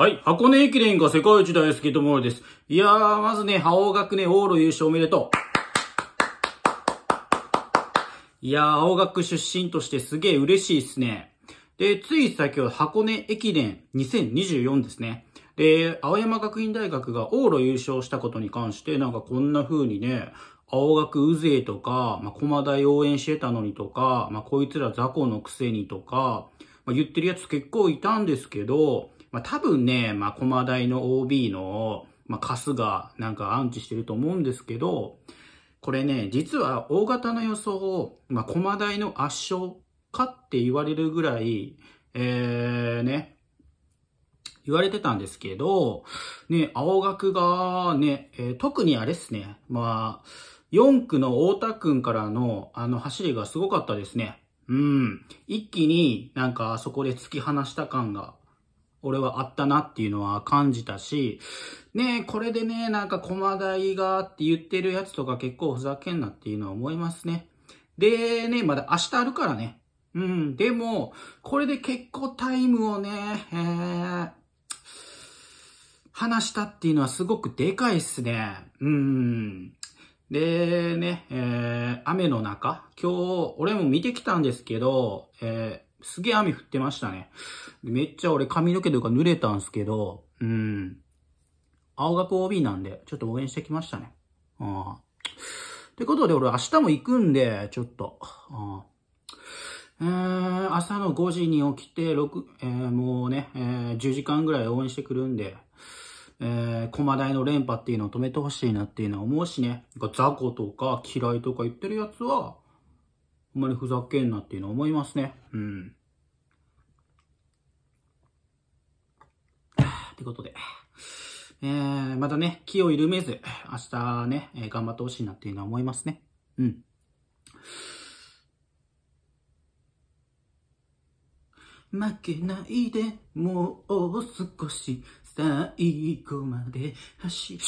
はい。箱根駅伝が世界一大好きともろです。いやー、まずね、覇王学ね、往路優勝おめでとう。いやー、青学出身としてすげえ嬉しいっすね。で、つい先ほど箱根駅伝2024ですね。で、青山学院大学が往路優勝したことに関して、なんかこんな風にね、青学うぜとか、まあ、駒台応援してたのにとか、まあ、こいつら雑魚のくせにとか、まあ、言ってるやつ結構いたんですけど、まあ、多分ね、まあ、駒大の OB の、まあ、カスがなんかアンチしてると思うんですけど、これね、実は大型の予想を、まあ、駒大の圧勝かって言われるぐらい、えー、ね、言われてたんですけど、ね、青学がね、えー、特にあれっすね、まあ、4区の太田くんからのあの走りがすごかったですね。うん。一気になんかそこで突き放した感が俺はあったなっていうのは感じたし、ねえ、これでね、なんか駒台がって言ってるやつとか結構ふざけんなっていうのは思いますね。でね、まだ明日あるからね。うん、でも、これで結構タイムをね、えー、話したっていうのはすごくでかいっすね。うん。でね、えー、雨の中、今日、俺も見てきたんですけど、えーすげえ雨降ってましたね。めっちゃ俺髪の毛というか濡れたんすけど、うん。青学 OB なんで、ちょっと応援してきましたね。あってことで、俺明日も行くんで、ちょっと。あえー、朝の5時に起きて、6、えー、もうね、えー、10時間ぐらい応援してくるんで、えー、駒台の連覇っていうのを止めてほしいなっていうのは思うしね、ザコとか嫌いとか言ってるやつは、ほんまにふざけんなっていうの思いますね。うん。ってことで。えー、またね、気を緩めず、明日ね、えー、頑張ってほしいなっていうのは思いますね。うん。負けないで、もう少し、最後まで走る。